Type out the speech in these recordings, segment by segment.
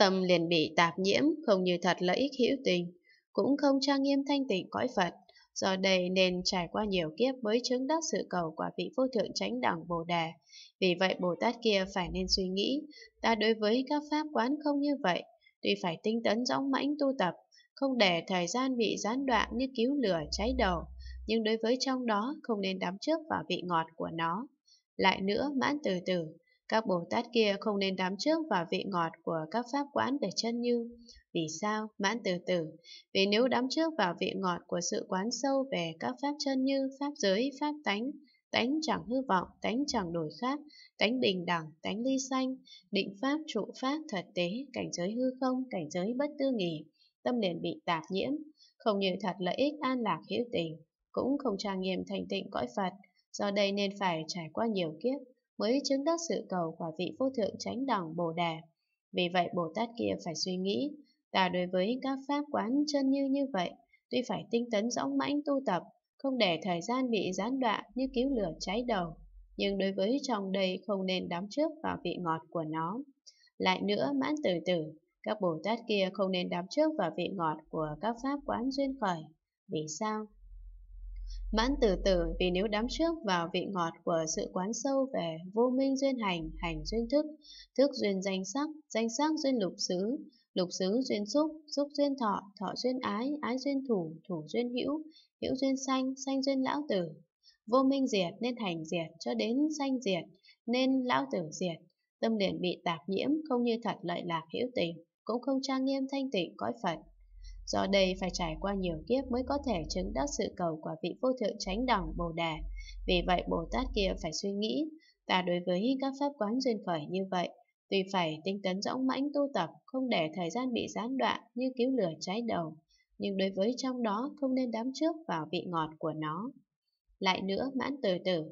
Tâm liền bị tạp nhiễm không như thật lợi ích hữu tình, cũng không trang nghiêm thanh tịnh cõi Phật, do đây nên trải qua nhiều kiếp mới chứng đắc sự cầu quả vị vô thượng chánh đẳng Bồ Đề. Vì vậy Bồ Tát kia phải nên suy nghĩ, ta đối với các pháp quán không như vậy, tuy phải tinh tấn dõng mãnh tu tập, không để thời gian bị gián đoạn như cứu lửa cháy đầu, nhưng đối với trong đó không nên đắm trước vào vị ngọt của nó. Lại nữa mãn từ từ, các Bồ Tát kia không nên đắm trước vào vị ngọt của các pháp quán để chân như. Vì sao? Mãn từ từ Vì nếu đắm trước vào vị ngọt của sự quán sâu về các pháp chân như, pháp giới, pháp tánh, tánh chẳng hư vọng, tánh chẳng đổi khác, tánh bình đẳng, tánh ly sanh, định pháp, trụ pháp, thật tế, cảnh giới hư không, cảnh giới bất tư nghỉ, tâm liền bị tạp nhiễm, không như thật lợi ích an lạc hữu tình, cũng không trang nghiêm thành tịnh cõi Phật, do đây nên phải trải qua nhiều kiếp mới chứng đắc sự cầu quả vị vô thượng chánh đẳng Bồ đề Vì vậy Bồ Tát kia phải suy nghĩ, ta đối với các pháp quán chân như như vậy, tuy phải tinh tấn dõng mãnh tu tập, không để thời gian bị gián đoạn như cứu lửa cháy đầu, nhưng đối với trong đây không nên đắm trước vào vị ngọt của nó. Lại nữa mãn từ từ, các Bồ Tát kia không nên đắm trước vào vị ngọt của các pháp quán duyên khởi. Vì sao? Mãn từ từ vì nếu đắm trước vào vị ngọt của sự quán sâu về vô minh duyên hành, hành duyên thức, thức duyên danh sắc, danh sắc duyên lục xứ, lục xứ duyên xúc, xúc duyên thọ, thọ duyên ái, ái duyên thủ, thủ duyên hữu, hữu duyên sanh, sanh duyên lão tử. Vô minh diệt nên hành diệt cho đến sanh diệt nên lão tử diệt. Tâm liền bị tạp nhiễm không như thật lợi lạc hữu tình, cũng không trang nghiêm thanh tịnh cõi Phật. Do đây phải trải qua nhiều kiếp mới có thể chứng đắc sự cầu của vị vô thượng chánh đẳng Bồ đề Vì vậy Bồ Tát kia phải suy nghĩ, ta đối với các pháp quán duyên khởi như vậy, tuy phải tinh tấn dõng mãnh tu tập, không để thời gian bị gián đoạn như cứu lửa cháy đầu, nhưng đối với trong đó không nên đám trước vào vị ngọt của nó. Lại nữa, mãn từ tử,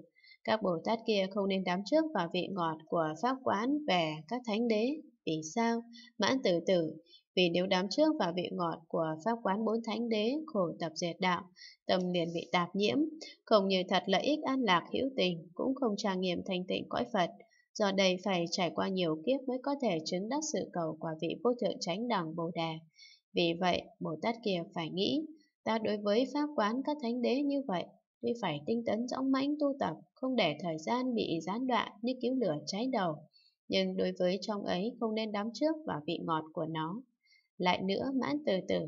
các Bồ Tát kia không nên đám trước vào vị ngọt của pháp quán về các thánh đế. Vì sao? Mãn từ tử, vì nếu đám trước vào vị ngọt của pháp quán bốn thánh đế khổ tập dệt đạo, tâm liền bị tạp nhiễm, không như thật lợi ích an lạc hữu tình, cũng không trang nghiêm thanh tịnh cõi Phật. Do đây phải trải qua nhiều kiếp mới có thể chứng đắc sự cầu quả vị vô thượng chánh đẳng Bồ đề. Vì vậy, Bồ Tát kia phải nghĩ, ta đối với pháp quán các thánh đế như vậy, tuy phải tinh tấn dõng mãnh tu tập, không để thời gian bị gián đoạn như cứu lửa cháy đầu, nhưng đối với trong ấy không nên đắm trước vào vị ngọt của nó. Lại nữa, mãn từ từ,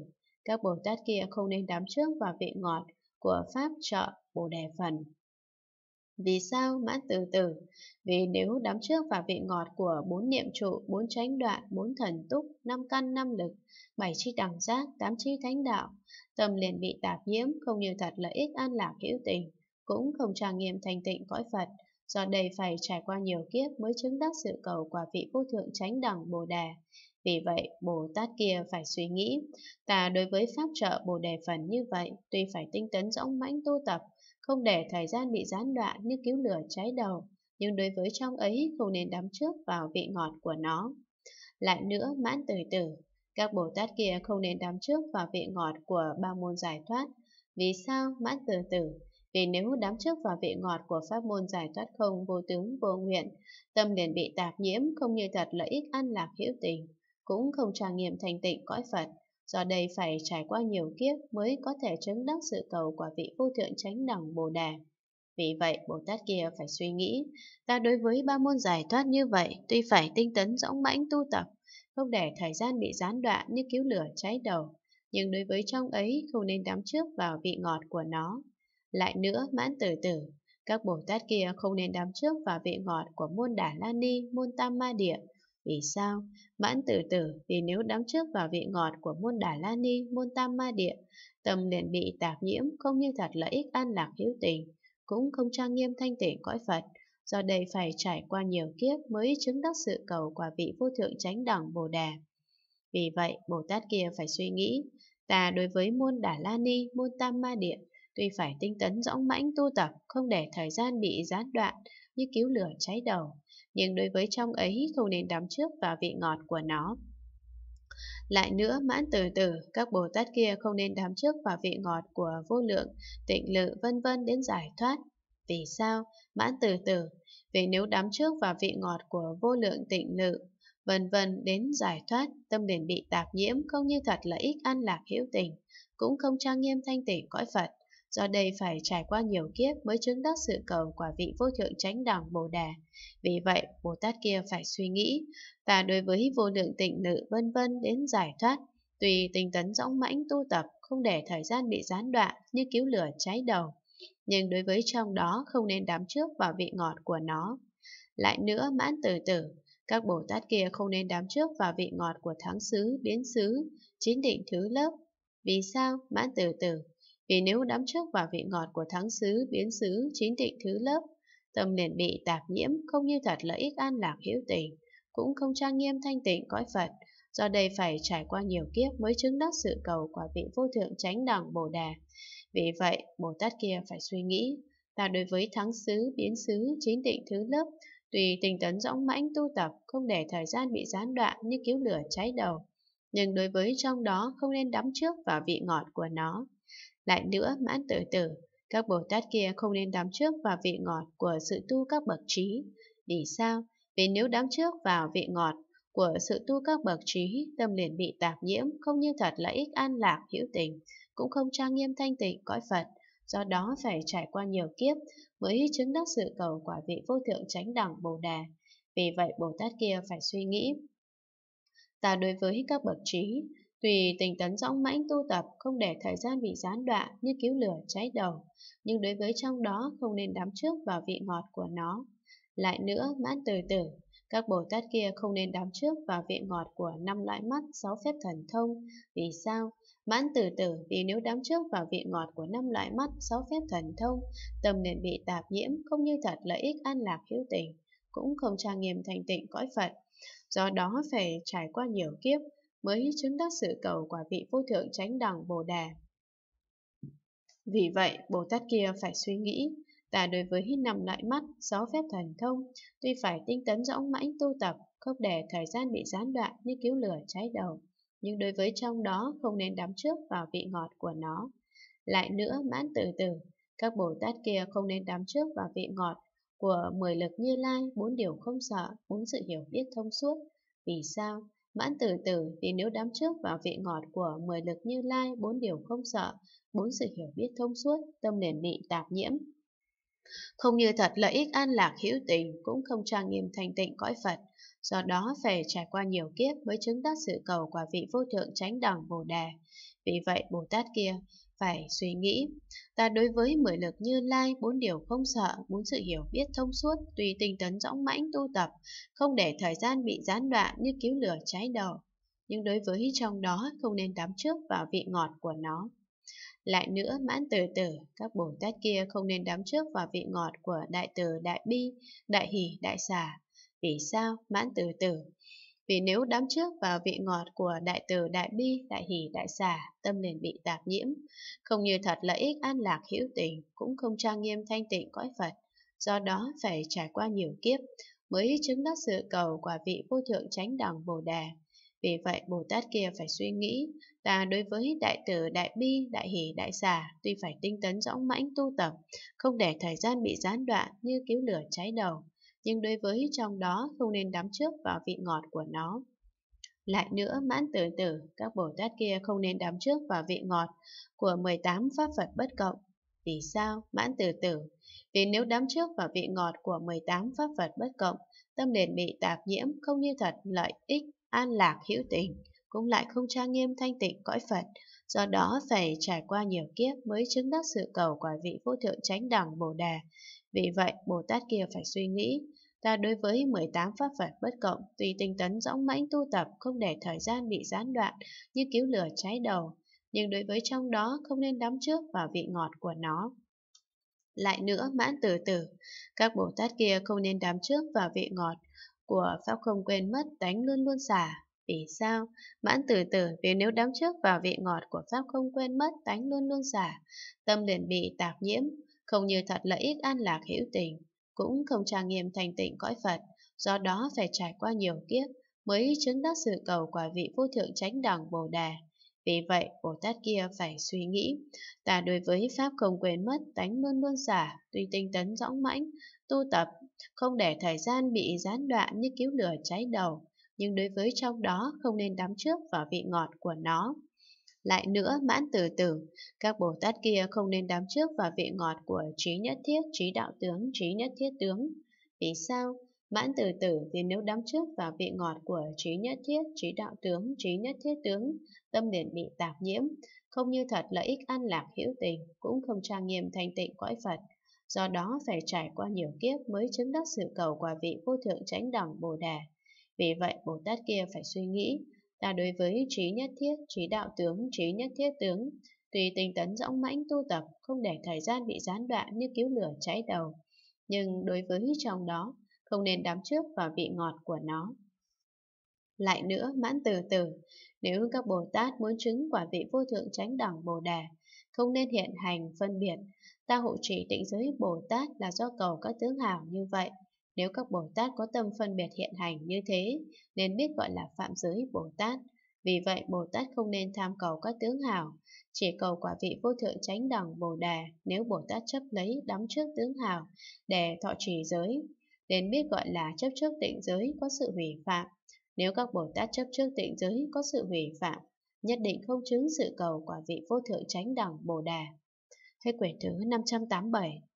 các Bồ Tát kia không nên đắm trước vào vị ngọt của Pháp trợ Bồ Đề Phần. Vì sao mãn từ từ? Vì nếu đắm trước vào vị ngọt của bốn niệm trụ, bốn chánh đoạn, bốn thần túc, năm căn, năm lực, bảy chi đẳng giác, tám chi thánh đạo, tâm liền bị tạp nhiễm, không như thật lợi ích an lạc hữu tình, cũng không trang nghiêm thành tịnh cõi Phật, do đây phải trải qua nhiều kiếp mới chứng đắc sự cầu quả vị vô thượng chánh đẳng Bồ Đề, vì vậy, Bồ Tát kia phải suy nghĩ, ta đối với pháp trợ Bồ Đề Phần như vậy, tuy phải tinh tấn dõng mãnh tu tập, không để thời gian bị gián đoạn như cứu lửa cháy đầu, nhưng đối với trong ấy không nên đắm trước vào vị ngọt của nó. Lại nữa, mãn từ tử, các Bồ Tát kia không nên đắm trước vào vị ngọt của ba môn giải thoát. Vì sao mãn từ tử? Vì nếu đắm trước vào vị ngọt của pháp môn giải thoát không vô tướng vô nguyện, tâm liền bị tạp nhiễm không như thật lợi ích ăn lạc hữu tình cũng không trải nghiệm thành tịnh cõi Phật, do đây phải trải qua nhiều kiếp mới có thể chứng đắc sự cầu quả vị vô thượng chánh đẳng Bồ đề. Vì vậy, Bồ Tát kia phải suy nghĩ, ta đối với ba môn giải thoát như vậy, tuy phải tinh tấn dõng mãnh tu tập, không để thời gian bị gián đoạn như cứu lửa cháy đầu, nhưng đối với trong ấy không nên đắm trước vào vị ngọt của nó. Lại nữa, mãn tử tử, các Bồ Tát kia không nên đắm trước vào vị ngọt của môn Đà La Ni, môn Tam Ma Địa, vì sao? Mãn tử tử vì nếu đắm trước vào vị ngọt của môn Đà La Ni, môn Tam Ma Địa, tâm liền bị tạp nhiễm không như thật lợi ích an lạc hữu tình, cũng không trang nghiêm thanh tịnh cõi Phật. Do đây phải trải qua nhiều kiếp mới chứng đắc sự cầu quả vị vô thượng chánh đẳng Bồ Đà. Vì vậy, Bồ Tát kia phải suy nghĩ, ta đối với môn Đà La Ni, môn Tam Ma Địa, tuy phải tinh tấn dõng mãnh tu tập, không để thời gian bị gián đoạn, như cứu lửa cháy đầu, nhưng đối với trong ấy không nên đắm trước vào vị ngọt của nó. Lại nữa, mãn từ từ, các Bồ Tát kia không nên đắm trước vào vị ngọt của vô lượng, tịnh lự vân vân đến giải thoát. Vì sao? Mãn từ từ, vì nếu đắm trước vào vị ngọt của vô lượng tịnh lự, vân vân đến giải thoát, tâm liền bị tạp nhiễm không như thật là ít ăn lạc hữu tình, cũng không trang nghiêm thanh tịnh cõi Phật do đây phải trải qua nhiều kiếp mới chứng đắc sự cầu quả vị vô thượng chánh đẳng Bồ Đà. Vì vậy, Bồ Tát kia phải suy nghĩ, và đối với vô lượng tịnh nữ vân vân đến giải thoát, tùy tinh tấn dõng mãnh tu tập, không để thời gian bị gián đoạn như cứu lửa cháy đầu. Nhưng đối với trong đó không nên đám trước vào vị ngọt của nó. Lại nữa mãn từ tử, các Bồ Tát kia không nên đám trước vào vị ngọt của thắng xứ, biến xứ, chính định thứ lớp. Vì sao? Mãn từ tử, vì nếu đắm trước vào vị ngọt của thắng xứ, biến xứ, chính định thứ lớp, tâm liền bị tạp nhiễm, không như thật lợi ích an lạc hữu tình, cũng không trang nghiêm thanh tịnh cõi Phật, do đây phải trải qua nhiều kiếp mới chứng đắc sự cầu quả vị vô thượng chánh đẳng Bồ Đà. Vì vậy, Bồ Tát kia phải suy nghĩ, ta đối với thắng xứ, biến xứ, chính định thứ lớp, tùy tình tấn dõng mãnh tu tập, không để thời gian bị gián đoạn như cứu lửa cháy đầu, nhưng đối với trong đó không nên đắm trước vào vị ngọt của nó. Lại nữa, mãn tử tử, các Bồ Tát kia không nên đắm trước vào vị ngọt của sự tu các bậc trí. Vì sao? Vì nếu đắm trước vào vị ngọt của sự tu các bậc trí, tâm liền bị tạp nhiễm, không như thật là ích an lạc, hữu tình, cũng không trang nghiêm thanh tịnh, cõi Phật. Do đó phải trải qua nhiều kiếp mới chứng đắc sự cầu quả vị vô thượng chánh đẳng Bồ Đà. Vì vậy Bồ Tát kia phải suy nghĩ, Ta đối với các bậc trí, tùy tình tấn dõng mãnh tu tập không để thời gian bị gián đoạn như cứu lửa cháy đầu, nhưng đối với trong đó không nên đắm trước vào vị ngọt của nó. Lại nữa, mãn từ tử, các Bồ Tát kia không nên đắm trước vào vị ngọt của năm loại mắt, sáu phép thần thông. Vì sao? Mãn từ tử vì nếu đắm trước vào vị ngọt của năm loại mắt, sáu phép thần thông, tâm nên bị tạp nhiễm không như thật lợi ích an lạc hữu tình, cũng không trang nghiêm thành tịnh cõi Phật do đó phải trải qua nhiều kiếp mới chứng đắc sự cầu quả vị vô thượng chánh đẳng Bồ đề Vì vậy, Bồ Tát kia phải suy nghĩ, ta đối với hít nằm lại mắt, sáu phép thần thông, tuy phải tinh tấn rõng mãnh tu tập, không để thời gian bị gián đoạn như cứu lửa cháy đầu, nhưng đối với trong đó không nên đắm trước vào vị ngọt của nó. Lại nữa, mãn từ từ, các Bồ Tát kia không nên đắm trước vào vị ngọt của mười lực như lai, bốn điều không sợ, bốn sự hiểu biết thông suốt. Vì sao? Mãn từ từ thì nếu đám trước vào vị ngọt của mười lực như lai, bốn điều không sợ, bốn sự hiểu biết thông suốt, tâm liền bị tạp nhiễm. Không như thật lợi ích an lạc hữu tình, cũng không trang nghiêm thanh tịnh cõi Phật. Do đó phải trải qua nhiều kiếp mới chứng đắc sự cầu quả vị vô thượng chánh đẳng Bồ Đề. Vì vậy Bồ Tát kia, phải suy nghĩ. Ta đối với mười lực như lai, bốn điều không sợ, bốn sự hiểu biết thông suốt, tùy tinh tấn dõng mãnh tu tập, không để thời gian bị gián đoạn như cứu lửa cháy đầu. Nhưng đối với trong đó không nên đắm trước vào vị ngọt của nó. Lại nữa, mãn từ tử, các Bồ Tát kia không nên đắm trước vào vị ngọt của đại từ, đại bi, đại hỷ, đại xả. Vì sao? Mãn từ tử, vì nếu đám trước vào vị ngọt của đại từ đại bi, đại hỷ, đại xả, tâm liền bị tạp nhiễm, không như thật lợi ích an lạc hữu tình, cũng không trang nghiêm thanh tịnh cõi Phật, do đó phải trải qua nhiều kiếp mới chứng đắc sự cầu quả vị vô thượng chánh đẳng Bồ đề Vì vậy Bồ Tát kia phải suy nghĩ ta đối với đại tử, đại bi, đại hỷ, đại xả, tuy phải tinh tấn dõng mãnh tu tập, không để thời gian bị gián đoạn như cứu lửa cháy đầu, nhưng đối với trong đó không nên đắm trước vào vị ngọt của nó. Lại nữa, mãn tử tử, các Bồ Tát kia không nên đắm trước vào vị ngọt của 18 pháp Phật bất cộng. Vì sao? Mãn tử tử. Vì nếu đắm trước vào vị ngọt của 18 pháp Phật bất cộng, tâm liền bị tạp nhiễm, không như thật, lợi ích, an lạc, hữu tình, cũng lại không trang nghiêm thanh tịnh cõi Phật. Do đó phải trải qua nhiều kiếp mới chứng đắc sự cầu quả vị vô thượng chánh đẳng Bồ Đà, vì vậy, Bồ Tát kia phải suy nghĩ, ta đối với 18 pháp Phật bất cộng, tùy tinh tấn dõng mãnh tu tập, không để thời gian bị gián đoạn như cứu lửa cháy đầu, nhưng đối với trong đó không nên đắm trước vào vị ngọt của nó. Lại nữa, mãn từ từ, các Bồ Tát kia không nên đắm trước vào vị ngọt của Pháp không quên mất tánh luôn luôn xả. Vì sao? Mãn từ từ vì nếu đắm trước vào vị ngọt của Pháp không quên mất tánh luôn luôn xả, tâm liền bị tạp nhiễm, không như thật là ít an lạc hữu tình, cũng không trang nghiêm thành tịnh cõi Phật, do đó phải trải qua nhiều kiếp mới chứng đắc sự cầu quả vị vô thượng chánh đẳng Bồ Đà. Vì vậy, Bồ Tát kia phải suy nghĩ, ta đối với Pháp không quên mất, tánh luôn luôn giả, tuy tinh tấn dõng mãnh, tu tập, không để thời gian bị gián đoạn như cứu lửa cháy đầu, nhưng đối với trong đó không nên đắm trước vào vị ngọt của nó. Lại nữa, mãn từ từ, các Bồ Tát kia không nên đám trước vào vị ngọt của trí nhất thiết, trí đạo tướng, trí nhất thiết tướng. Vì sao? Mãn từ từ thì nếu đám trước vào vị ngọt của trí nhất thiết, trí đạo tướng, trí nhất thiết tướng, tâm liền bị tạp nhiễm, không như thật lợi ích an lạc hữu tình, cũng không trang nghiêm thanh tịnh cõi Phật. Do đó phải trải qua nhiều kiếp mới chứng đắc sự cầu quả vị vô thượng chánh đẳng Bồ Đà. Vì vậy Bồ Tát kia phải suy nghĩ, là đối với trí nhất thiết, trí đạo tướng, trí nhất thiết tướng, tùy tinh tấn dõng mãnh tu tập, không để thời gian bị gián đoạn như cứu lửa cháy đầu, nhưng đối với trong đó, không nên đắm trước vào vị ngọt của nó. Lại nữa, mãn từ từ, nếu các Bồ Tát muốn chứng quả vị vô thượng tránh đẳng Bồ Đà, không nên hiện hành phân biệt, ta hộ trì tịnh giới Bồ Tát là do cầu các tướng hảo như vậy. Nếu các Bồ Tát có tâm phân biệt hiện hành như thế, nên biết gọi là phạm giới Bồ Tát. Vì vậy, Bồ Tát không nên tham cầu các tướng hảo, chỉ cầu quả vị vô thượng chánh đẳng Bồ Đà nếu Bồ Tát chấp lấy đóng trước tướng hảo để thọ trì giới, nên biết gọi là chấp trước tịnh giới có sự hủy phạm. Nếu các Bồ Tát chấp trước tịnh giới có sự hủy phạm, nhất định không chứng sự cầu quả vị vô thượng chánh đẳng Bồ Đà. Hết quyển thứ 587